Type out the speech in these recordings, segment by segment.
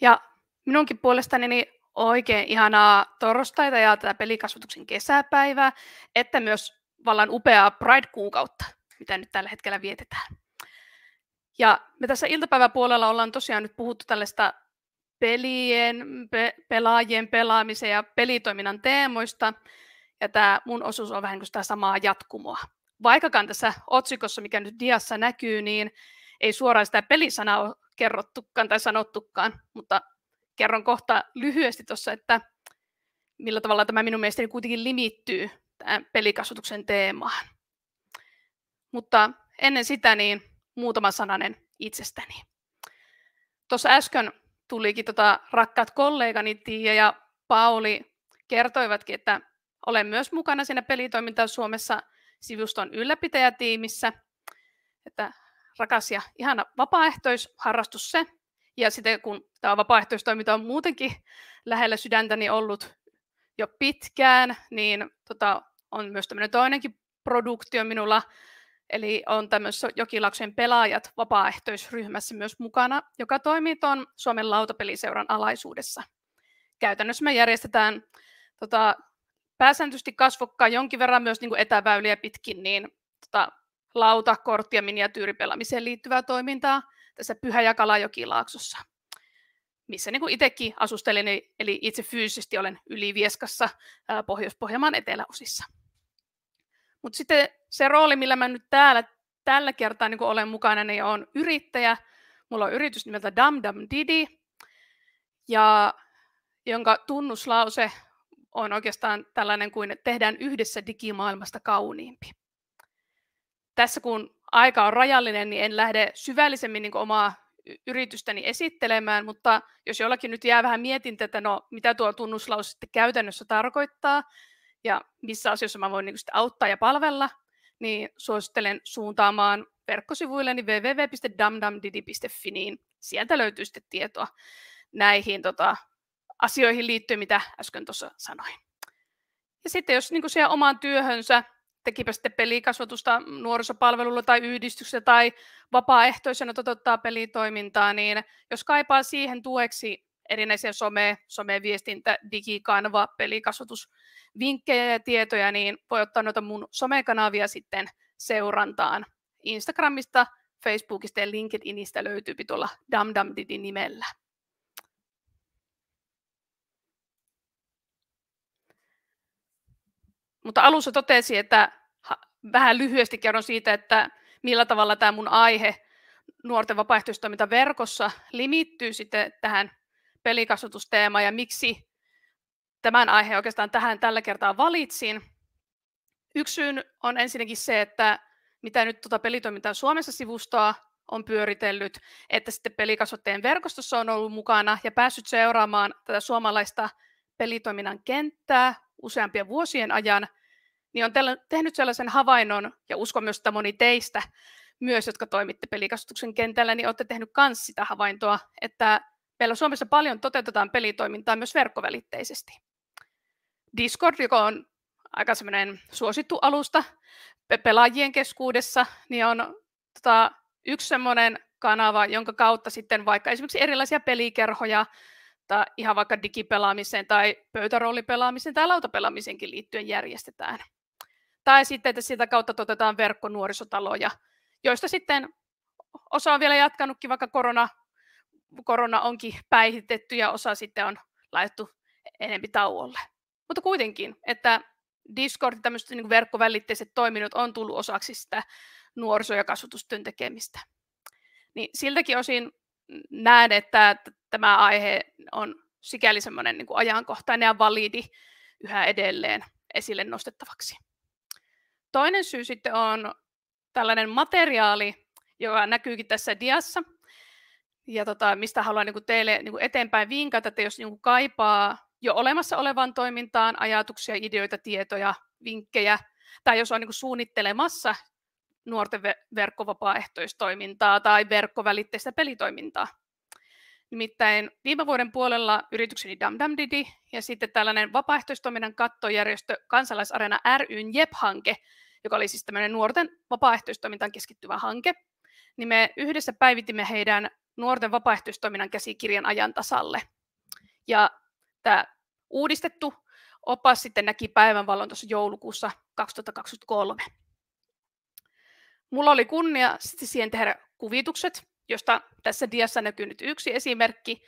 Ja minunkin puolestani niin oikein ihanaa torstaita ja tätä pelikasvatuksen kesäpäivää, että myös vallan upeaa Pride-kuukautta, mitä nyt tällä hetkellä vietetään. Ja me tässä iltapäiväpuolella ollaan tosiaan nyt puhuttu tällaista pelien, pe- pelaajien pelaamisen ja pelitoiminnan teemoista. Ja tämä mun osuus on vähän kuin sitä samaa jatkumoa. Vaikkakaan tässä otsikossa, mikä nyt diassa näkyy, niin ei suoraan sitä pelisanaa kerrottukaan tai sanottukaan, mutta kerron kohta lyhyesti tuossa, että millä tavalla tämä minun mielestäni kuitenkin limittyy tähän pelikasvatuksen teemaan. Mutta ennen sitä niin muutama sananen itsestäni. Tuossa äsken tulikin tota, rakkaat kollegani Tiia ja Pauli kertoivatkin, että olen myös mukana siinä pelitoimintaa Suomessa sivuston ylläpitäjätiimissä. Että rakas ja ihana vapaaehtoisharrastus se. Ja sitten kun tämä vapaaehtoistoiminta on muutenkin lähellä sydäntäni niin ollut jo pitkään, niin tota, on myös tämmöinen toinenkin produktio minulla, eli on tämmöisessä Jokilaaksojen pelaajat vapaaehtoisryhmässä myös mukana, joka toimii tuon Suomen lautapeliseuran alaisuudessa. Käytännössä me järjestetään tota, pääsääntöisesti kasvokkaan jonkin verran myös niin kuin etäväyliä pitkin, niin tota, lauta-, kortti- ja miniatyyripelaamiseen liittyvää toimintaa tässä Pyhä- ja Kalajokilaaksossa, missä niin kuin itsekin asustelin, eli itse fyysisesti olen Ylivieskassa Pohjois-Pohjanmaan eteläosissa. Mutta sitten se rooli, millä mä nyt täällä tällä kertaa niin kuin olen mukana, niin on yrittäjä. Mulla on yritys nimeltä Dam Dam Didi, ja jonka tunnuslause on oikeastaan tällainen kuin, tehdään yhdessä digimaailmasta kauniimpi tässä kun aika on rajallinen, niin en lähde syvällisemmin niin omaa yritystäni esittelemään, mutta jos jollakin nyt jää vähän mietintä, että no, mitä tuo tunnuslaus sitten käytännössä tarkoittaa ja missä asioissa mä voin niin sitten auttaa ja palvella, niin suosittelen suuntaamaan verkkosivuilleni www.damdamdidi.fi, niin sieltä löytyy sitten tietoa näihin tota, asioihin liittyen, mitä äsken tuossa sanoin. Ja sitten jos niin siellä siihen omaan työhönsä tekipä sitten pelikasvatusta nuorisopalvelulla tai yhdistyksessä tai vapaaehtoisena toteuttaa pelitoimintaa, niin jos kaipaa siihen tueksi erinäisiä some, someviestintä, digikanva, pelikasvatusvinkkejä ja tietoja, niin voi ottaa noita mun somekanavia sitten seurantaan. Instagramista, Facebookista ja LinkedInistä löytyy tuolla DamDamDidi nimellä. Mutta alussa totesi, että vähän lyhyesti kerron siitä, että millä tavalla tämä mun aihe nuorten vapaaehtoistoiminta verkossa limittyy sitten tähän pelikasvatusteemaan ja miksi tämän aiheen oikeastaan tähän tällä kertaa valitsin. Yksi syyn on ensinnäkin se, että mitä nyt tuota pelitoimintaa Suomessa sivustoa on pyöritellyt, että sitten pelikasvattajien verkostossa on ollut mukana ja päässyt seuraamaan tätä suomalaista pelitoiminnan kenttää useampien vuosien ajan niin on tehnyt sellaisen havainnon, ja uskon myös, että moni teistä myös, jotka toimitte pelikasvatuksen kentällä, niin olette tehnyt myös sitä havaintoa, että meillä Suomessa paljon toteutetaan pelitoimintaa myös verkkovälitteisesti. Discord, joka on aika semmoinen suosittu alusta pelaajien keskuudessa, niin on tota, yksi semmoinen kanava, jonka kautta sitten vaikka esimerkiksi erilaisia pelikerhoja, tai ihan vaikka digipelaamiseen tai pöytäroolipelaamiseen tai lautapelaamiseenkin liittyen järjestetään. Tai sitten, että sitä kautta toteutetaan verkkonuorisotaloja, joista sitten osa on vielä jatkanutkin, vaikka korona, korona onkin päihitetty ja osa sitten on laitettu enempi tauolle. Mutta kuitenkin, että Discord ja niin verkkovälitteiset toiminnot on tullut osaksi sitä nuoriso- ja kasvatustyön tekemistä. Niin siltäkin osin näen, että tämä aihe on sikäli semmoinen niin ajankohtainen ja validi yhä edelleen esille nostettavaksi. Toinen syy sitten on tällainen materiaali, joka näkyykin tässä diassa, ja tota, mistä haluan niin kuin teille niin kuin eteenpäin vinkata, että jos niin kuin kaipaa jo olemassa olevaan toimintaan ajatuksia, ideoita, tietoja, vinkkejä, tai jos on niin kuin suunnittelemassa nuorten verkkovapaaehtoistoimintaa tai verkkovälitteistä pelitoimintaa, Nimittäin viime vuoden puolella yritykseni didi ja sitten tällainen vapaaehtoistoiminnan kattojärjestö kansalaisarena ryn JEP-hanke, joka oli siis tämmöinen nuorten vapaaehtoistoimintaan keskittyvä hanke, niin me yhdessä päivitimme heidän nuorten vapaaehtoistoiminnan käsikirjan ajan tasalle. Ja tämä uudistettu opas sitten näki päivänvalon tuossa joulukuussa 2023. Mulla oli kunnia sitten siihen tehdä kuvitukset josta tässä diassa näkyy nyt yksi esimerkki,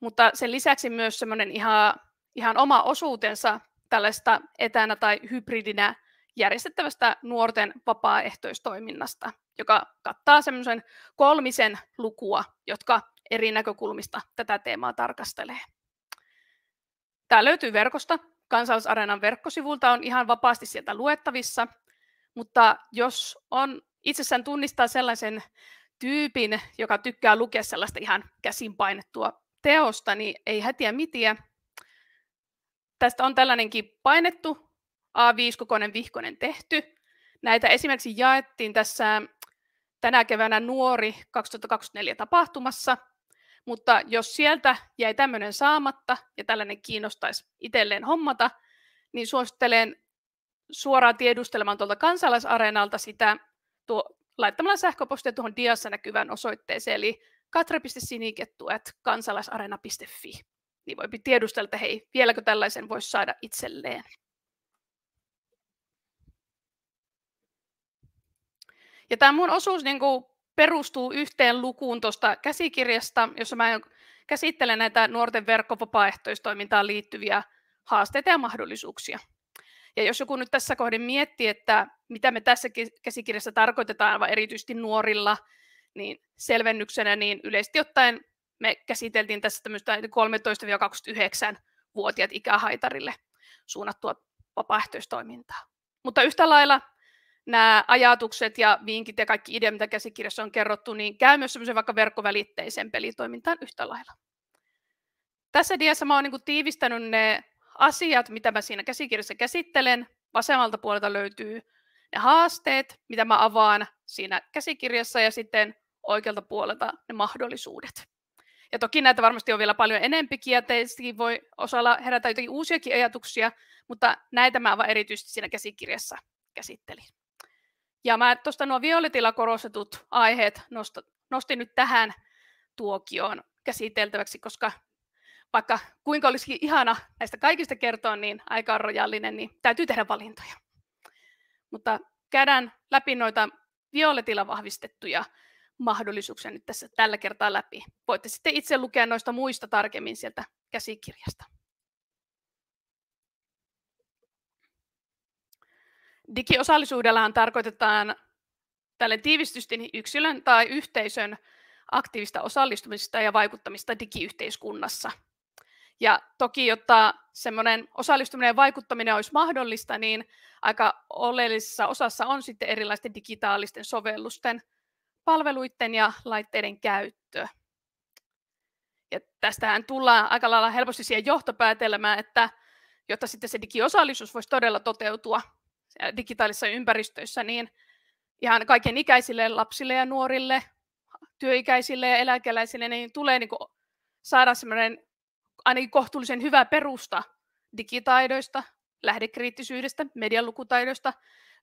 mutta sen lisäksi myös semmoinen ihan, ihan oma osuutensa tällaista etänä tai hybridinä järjestettävästä nuorten vapaaehtoistoiminnasta, joka kattaa semmoisen kolmisen lukua, jotka eri näkökulmista tätä teemaa tarkastelee. Tämä löytyy verkosta. Kansallisareenan verkkosivulta on ihan vapaasti sieltä luettavissa, mutta jos on itsessään tunnistaa sellaisen tyypin, joka tykkää lukea sellaista ihan käsin painettua teosta, niin ei hätiä mitiä. Tästä on tällainenkin painettu A5-kokoinen vihkonen tehty. Näitä esimerkiksi jaettiin tässä tänä keväänä Nuori 2024 tapahtumassa, mutta jos sieltä jäi tämmöinen saamatta ja tällainen kiinnostaisi itselleen hommata, niin suosittelen suoraan tiedustelemaan tuolta kansalaisareenalta sitä tuo laittamalla sähköpostia tuohon diassa näkyvään osoitteeseen, eli katra.sinikettu.kansalaisarena.fi. Niin voi tiedustella, että hei, vieläkö tällaisen voisi saada itselleen. Ja tämä mun osuus niin kuin, perustuu yhteen lukuun tuosta käsikirjasta, jossa mä käsittelen näitä nuorten verkkovapaaehtoistoimintaan liittyviä haasteita ja mahdollisuuksia. Ja jos joku nyt tässä kohdin miettii, että mitä me tässä käsikirjassa tarkoitetaan, vaan erityisesti nuorilla, niin selvennyksenä, niin yleisesti ottaen me käsiteltiin tässä tämmöistä 13-29-vuotiaat niin ikähaitarille suunnattua vapaaehtoistoimintaa. Mutta yhtä lailla nämä ajatukset ja vinkit ja kaikki idea, mitä käsikirjassa on kerrottu, niin käy myös semmoisen vaikka verkkovälitteisen pelitoimintaan yhtä lailla. Tässä diassa mä oon niin tiivistänyt ne asiat, mitä mä siinä käsikirjassa käsittelen. Vasemmalta puolelta löytyy ne haasteet, mitä mä avaan siinä käsikirjassa ja sitten oikealta puolelta ne mahdollisuudet. Ja toki näitä varmasti on vielä paljon enempikin ja teistäkin voi osalla herätä jotakin uusiakin ajatuksia, mutta näitä mä aivan erityisesti siinä käsikirjassa käsittelin. Ja mä tuosta nuo violetilla korostetut aiheet nostin nyt tähän tuokioon käsiteltäväksi, koska vaikka kuinka olisikin ihana näistä kaikista kertoa, niin aika on rojallinen, niin täytyy tehdä valintoja. Mutta käydään läpi noita violetilla vahvistettuja mahdollisuuksia nyt tässä tällä kertaa läpi. Voitte sitten itse lukea noista muista tarkemmin sieltä käsikirjasta. Digiosallisuudellahan tarkoitetaan tälle tiivistysti yksilön tai yhteisön aktiivista osallistumista ja vaikuttamista digiyhteiskunnassa – ja toki, jotta semmoinen osallistuminen ja vaikuttaminen olisi mahdollista, niin aika oleellisessa osassa on sitten erilaisten digitaalisten sovellusten, palveluiden ja laitteiden käyttö. Ja tästähän tullaan aika lailla helposti siihen johtopäätelmään, että jotta sitten se digiosallisuus voisi todella toteutua digitaalisissa ympäristöissä, niin ihan kaiken ikäisille lapsille ja nuorille, työikäisille ja eläkeläisille, niin tulee niin saada semmoinen ainakin kohtuullisen hyvä perusta digitaidoista, lähdekriittisyydestä, medialukutaidoista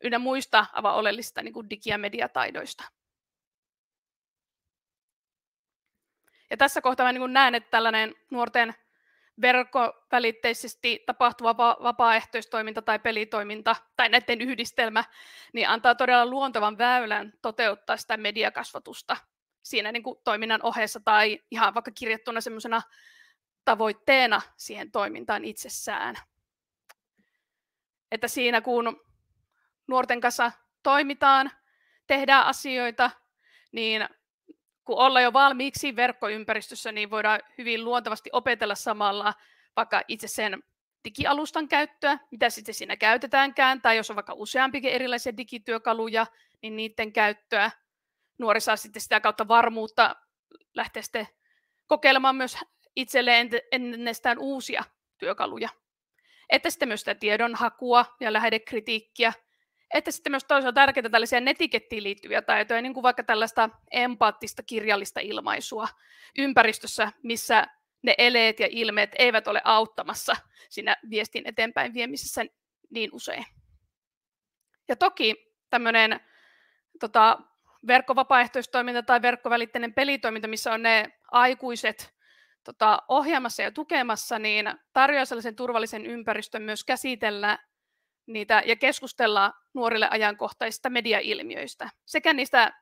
ynnä muista aivan oleellisista niin digi- ja mediataidoista. Ja tässä kohtaa mä niin näen, että tällainen nuorten verkkovälitteisesti tapahtuva vapaaehtoistoiminta tai pelitoiminta tai näiden yhdistelmä niin antaa todella luontevan väylän toteuttaa sitä mediakasvatusta siinä niin kuin toiminnan ohessa tai ihan vaikka kirjattuna semmoisena tavoitteena siihen toimintaan itsessään. Että siinä kun nuorten kanssa toimitaan, tehdään asioita, niin kun ollaan jo valmiiksi verkkoympäristössä, niin voidaan hyvin luontavasti opetella samalla vaikka itse sen digialustan käyttöä, mitä sitten siinä käytetäänkään, tai jos on vaikka useampikin erilaisia digityökaluja, niin niiden käyttöä. Nuori saa sitten sitä kautta varmuutta lähteä sitten kokeilemaan myös itselleen ennestään uusia työkaluja. Että sitten myös sitä tiedonhakua ja lähdekritiikkiä. Että sitten myös toisaalta tärkeitä tällaisia netikettiin liittyviä taitoja, niin kuin vaikka tällaista empaattista kirjallista ilmaisua ympäristössä, missä ne eleet ja ilmeet eivät ole auttamassa siinä viestin eteenpäin viemisessä niin usein. Ja toki tämmöinen tota, verkkovapaaehtoistoiminta tai verkkovälitteinen pelitoiminta, missä on ne aikuiset tota, ohjaamassa ja tukemassa, niin tarjoaa sellaisen turvallisen ympäristön myös käsitellä niitä ja keskustella nuorille ajankohtaisista mediailmiöistä sekä niistä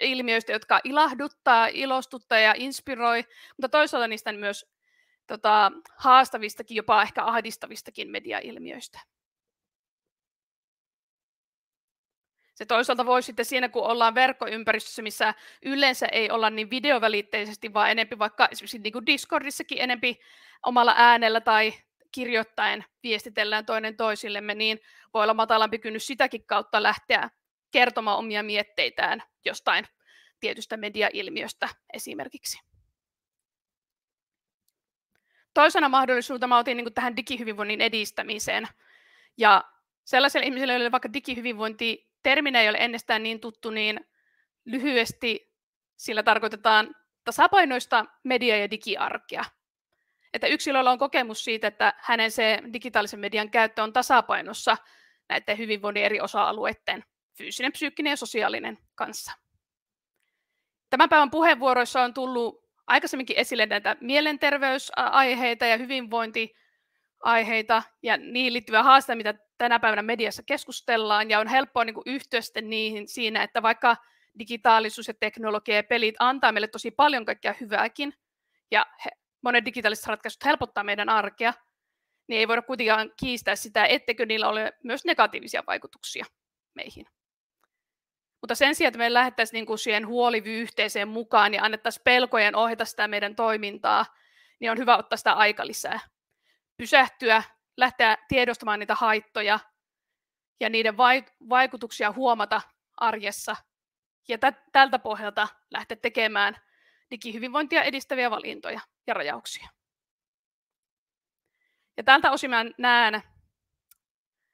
ilmiöistä, jotka ilahduttaa, ilostuttaa ja inspiroi, mutta toisaalta niistä myös tota, haastavistakin, jopa ehkä ahdistavistakin mediailmiöistä. Se toisaalta voi sitten siinä, kun ollaan verkkoympäristössä, missä yleensä ei olla niin videovälitteisesti, vaan enempi vaikka esimerkiksi niin kuin Discordissakin enempi omalla äänellä tai kirjoittain viestitellään toinen toisillemme, niin voi olla matalampi kynnys sitäkin kautta lähteä kertomaan omia mietteitään jostain tietystä mediailmiöstä esimerkiksi. Toisena mahdollisuutena mä otin niin tähän digihyvinvoinnin edistämiseen. Ja sellaisille ihmisille, joille vaikka digihyvinvointi terminä ei ole ennestään niin tuttu, niin lyhyesti sillä tarkoitetaan tasapainoista media- ja digiarkea. Että yksilöllä on kokemus siitä, että hänen se digitaalisen median käyttö on tasapainossa näiden hyvinvoinnin eri osa-alueiden fyysinen, psyykkinen ja sosiaalinen kanssa. Tämän päivän puheenvuoroissa on tullut aikaisemminkin esille näitä mielenterveysaiheita ja hyvinvointi aiheita ja niihin liittyviä haasteita, mitä tänä päivänä mediassa keskustellaan, ja on helppoa niin kuin, niihin siinä, että vaikka digitaalisuus ja teknologia ja pelit antaa meille tosi paljon kaikkea hyvääkin, ja he, monet digitaaliset ratkaisut helpottaa meidän arkea, niin ei voida kuitenkaan kiistää sitä, ettekö niillä ole myös negatiivisia vaikutuksia meihin. Mutta sen sijaan, että me lähdettäisiin niin siihen huolivyyhteeseen mukaan ja niin annettaisiin pelkojen ohjata sitä meidän toimintaa, niin on hyvä ottaa sitä aikalisää pysähtyä, lähteä tiedostamaan niitä haittoja ja niiden vaikutuksia huomata arjessa ja tältä pohjalta lähteä tekemään digihyvinvointia edistäviä valintoja ja rajauksia. Ja tältä osin mä näen,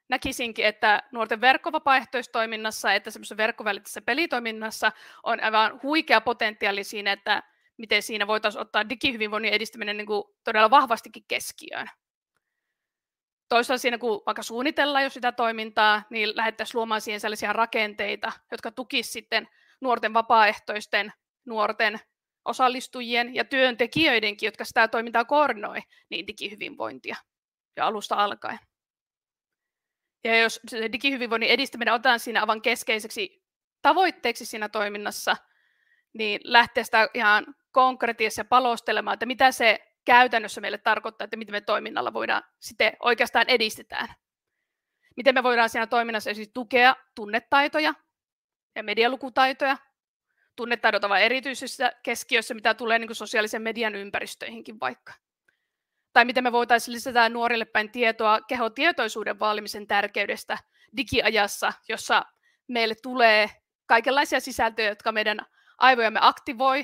näkisinkin, että nuorten verkkovapaaehtoistoiminnassa, että semmoisessa verkkovälittisessä pelitoiminnassa on aivan huikea potentiaali siinä, että miten siinä voitaisiin ottaa digihyvinvoinnin edistäminen niin kuin todella vahvastikin keskiöön toisaalta siinä, kun vaikka suunnitellaan jo sitä toimintaa, niin lähdettäisiin luomaan siihen sellaisia rakenteita, jotka tukisivat sitten nuorten vapaaehtoisten, nuorten osallistujien ja työntekijöidenkin, jotka sitä toimintaa koordinoi, niin digihyvinvointia jo alusta alkaen. Ja jos digihyvinvoinnin edistäminen otetaan siinä aivan keskeiseksi tavoitteeksi siinä toiminnassa, niin lähtee sitä ihan konkreettisesti palostelemaan, että mitä se käytännössä meille tarkoittaa, että miten me toiminnalla voidaan sitten oikeastaan edistetään. Miten me voidaan siinä toiminnassa esimerkiksi tukea tunnetaitoja ja medialukutaitoja. Tunnetaidot ovat erityisessä keskiössä, mitä tulee niin kuin sosiaalisen median ympäristöihinkin vaikka. Tai miten me voitaisiin lisätä nuorille päin tietoa kehotietoisuuden vaalimisen tärkeydestä digiajassa, jossa meille tulee kaikenlaisia sisältöjä, jotka meidän aivojamme aktivoi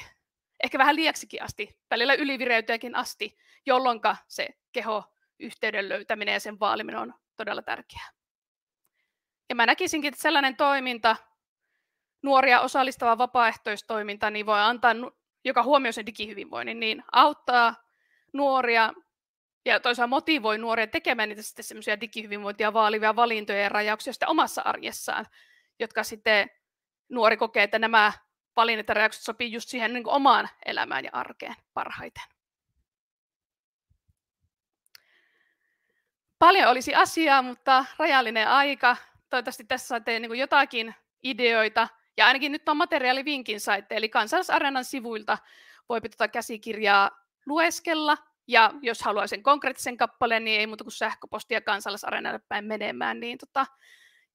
ehkä vähän liiaksikin asti, välillä ylivireyteenkin asti, jolloin se keho yhteyden löytäminen ja sen vaaliminen on todella tärkeää. Ja mä näkisinkin, että sellainen toiminta, nuoria osallistava vapaaehtoistoiminta, niin voi antaa, joka huomioi sen digihyvinvoinnin, niin auttaa nuoria ja toisaalta motivoi nuoria tekemään niitä sitten semmoisia digihyvinvointia vaalivia valintoja ja rajauksia omassa arjessaan, jotka sitten nuori kokee, että nämä valin, että reaktiot sopii just siihen niin kuin omaan elämään ja arkeen parhaiten. Paljon olisi asiaa, mutta rajallinen aika. Toivottavasti tässä saatte niin kuin jotakin ideoita. Ja ainakin nyt on materiaalivinkin saitte, eli kansallisarenan sivuilta voi tuota käsikirjaa lueskella. Ja jos haluaisin konkreettisen kappaleen, niin ei muuta kuin sähköpostia kansallisareenalle päin menemään, niin tota,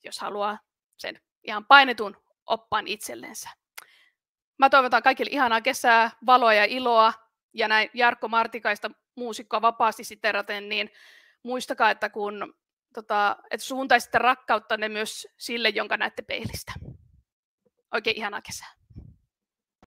jos haluaa sen ihan painetun oppaan itsellensä. Mä toivotan kaikille ihanaa kesää, valoa ja iloa. Ja näin Jarkko Martikaista muusikkoa vapaasti siteraten, niin muistakaa, että kun tota, et suuntaisitte rakkautta ne myös sille, jonka näette peilistä. Oikein ihanaa kesää.